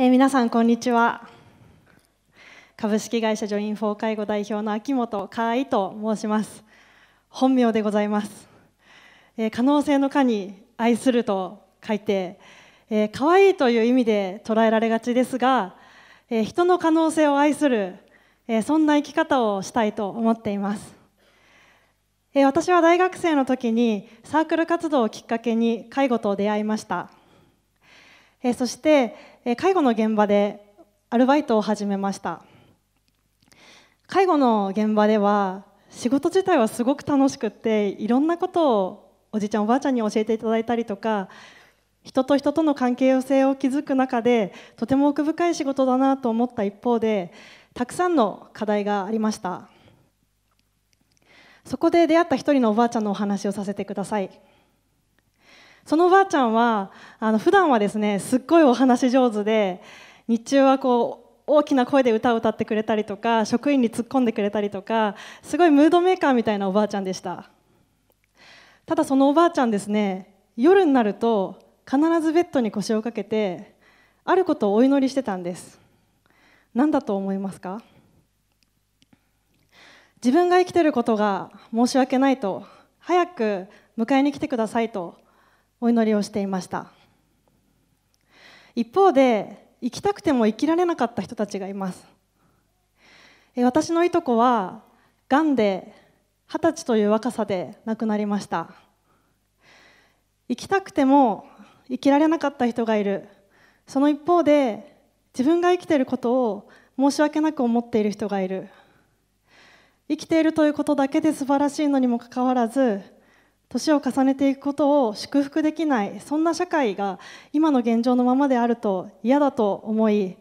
えー、皆さんこんにちは株式会社ジョインフォー介護代表の秋元海と申します本名でございます、えー、可能性の可に愛すると書いて、えー、可愛いという意味で捉えられがちですが、えー、人の可能性を愛する、えー、そんな生き方をしたいと思っています私は大学生の時にサークル活動をきっかけに介護と出会いましたえそして、え介護の現場でアルバイトを始めました介護の現場では仕事自体はすごく楽しくっていろんなことをおじいちゃんおばあちゃんに教えていただいたりとか人と人との関係性を築く中でとても奥深い仕事だなと思った一方でたくさんの課題がありましたそこで出会った一人のおばあちゃんのお話をさせてくださいそのおばあちゃんはあの普段はですねすっごいお話上手で日中はこう大きな声で歌を歌ってくれたりとか職員に突っ込んでくれたりとかすごいムードメーカーみたいなおばあちゃんでしたただそのおばあちゃんですね夜になると必ずベッドに腰をかけてあることをお祈りしてたんです何だと思いますか自分が生きてることが申し訳ないと早く迎えに来てくださいとお祈りをしていました一方で生きたくても生きられなかった人たちがいます私のいとこはがんで二十歳という若さで亡くなりました生きたくても生きられなかった人がいるその一方で自分が生きていることを申し訳なく思っている人がいる生きているということだけで素晴らしいのにもかかわらず年を重ねていくことを祝福できないそんな社会が今の現状のままであると嫌だと思い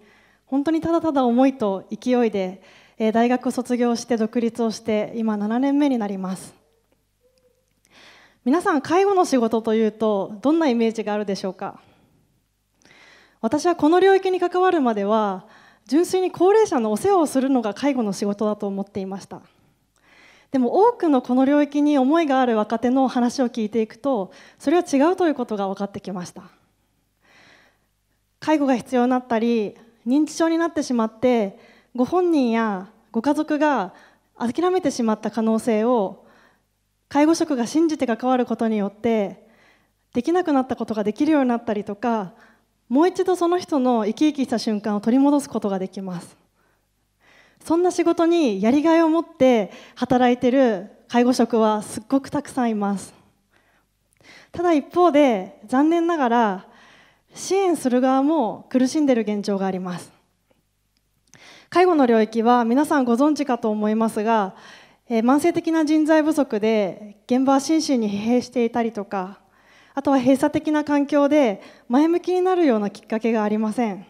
本当にただただ思いと勢いで大学を卒業して独立をして今7年目になります皆さん介護の仕事というとどんなイメージがあるでしょうか私はこの領域に関わるまでは純粋に高齢者のお世話をするのが介護の仕事だと思っていましたでも多くのこの領域に思いがある若手の話を聞いていくとそれは違うということが分かってきました介護が必要になったり認知症になってしまってご本人やご家族が諦めてしまった可能性を介護職が信じて関わることによってできなくなったことができるようになったりとかもう一度その人の生き生きした瞬間を取り戻すことができますそんな仕事にやりがいを持って働いてる介護職はすっごくたくさんいますただ一方で残念ながら支援する側も苦しんでいる現状があります介護の領域は皆さんご存知かと思いますが、えー、慢性的な人材不足で現場は心身に疲弊していたりとかあとは閉鎖的な環境で前向きになるようなきっかけがありません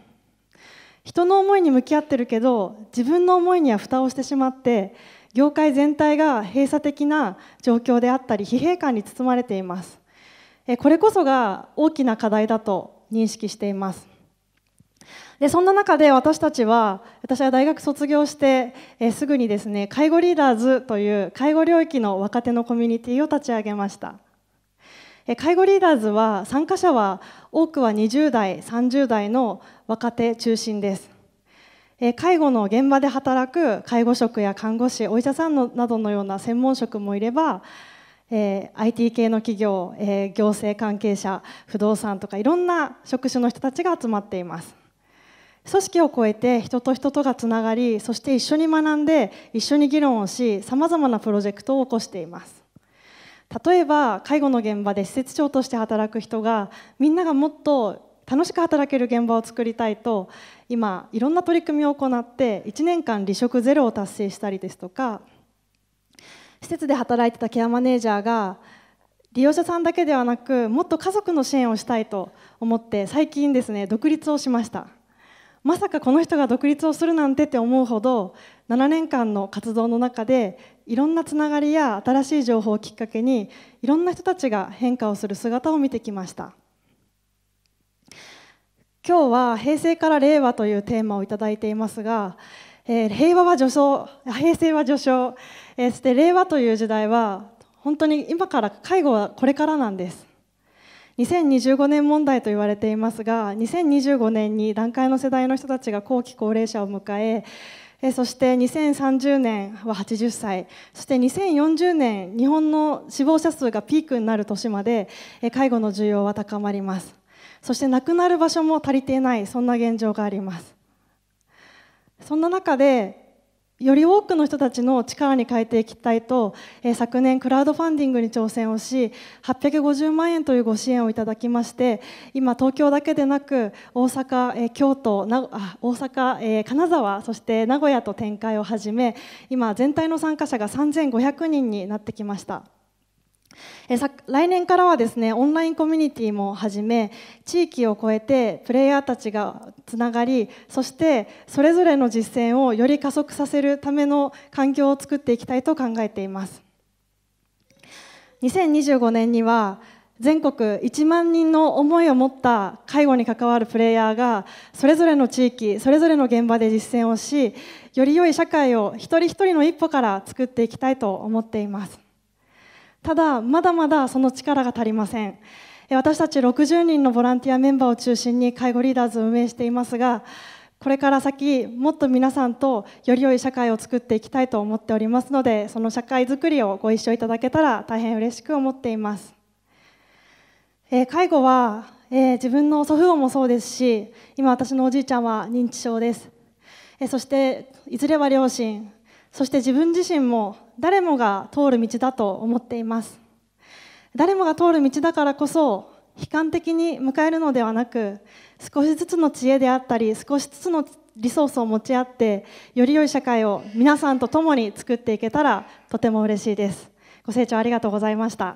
人の思いに向き合ってるけど自分の思いには蓋をしてしまって業界全体が閉鎖的な状況であったり疲弊感に包まれていますこれこそが大きな課題だと認識していますでそんな中で私たちは私は大学卒業してすぐにですね介護リーダーズという介護領域の若手のコミュニティを立ち上げました介護リーダーズは参加者は多くは20代30代の若手中心です介護の現場で働く介護職や看護師お医者さんのなどのような専門職もいればえ IT 系の企業、え行政関係者不動産とかいろんな職種の人たちが集まっています組織を超えて人と人とがつながりそして一緒に学んで一緒に議論をしさまざまなプロジェクトを起こしています例えば介護の現場で施設長として働く人がみんながもっと楽しく働ける現場を作りたいと今いろんな取り組みを行って1年間離職ゼロを達成したりですとか施設で働いてたケアマネージャーが利用者さんだけではなくもっと家族の支援をしたいと思って最近ですね独立をしましたまさかこの人が独立をするなんてって思うほど7年間の活動の中でいろんなつながりや新しい情報をきっかけにいろんな人たちが変化をする姿を見てきました今日は平成から令和というテーマをいいていますが、えー、平和は序章平成は序章、えー、そして令和という時代は本当に今から介護はこれからなんです2025年問題と言われていますが2025年に団塊の世代の人たちが後期高齢者を迎ええそして2030年は80歳そして2040年日本の死亡者数がピークになる年まで、え介護の需要は高まりますそして亡くなる場所も足りていないそんな現状がありますそんな中でより多くの人たちの力に変えていきたいと、えー、昨年クラウドファンディングに挑戦をし850万円というご支援をいただきまして今東京だけでなく大阪、えー、京都なあ大阪、えー、金沢そして名古屋と展開を始め今全体の参加者が3500人になってきました。え来年からはですねオンラインコミュニティも始め地域を超えてプレイヤーたちがつながりそしてそれぞれの実践をより加速させるための環境を作っていきたいと考えています2025年には全国1万人の思いを持った介護に関わるプレイヤーがそれぞれの地域それぞれの現場で実践をしより良い社会を一人一人の一歩から作っていきたいと思っていますただまだまだその力が足りません私たち60人のボランティアメンバーを中心に介護リーダーズを運営していますがこれから先もっと皆さんとより良い社会を作っていきたいと思っておりますのでその社会づくりをご一緒いただけたら大変嬉しく思っています、えー、介護は、えー、自分の祖父母もそうですし今私のおじいちゃんは認知症です、えー、そしていずれは両親そして自分自身も誰もが通る道だと思っています誰もが通る道だからこそ悲観的に迎えるのではなく少しずつの知恵であったり少しずつのリソースを持ち合ってより良い社会を皆さんと共に作っていけたらとても嬉しいですご清聴ありがとうございました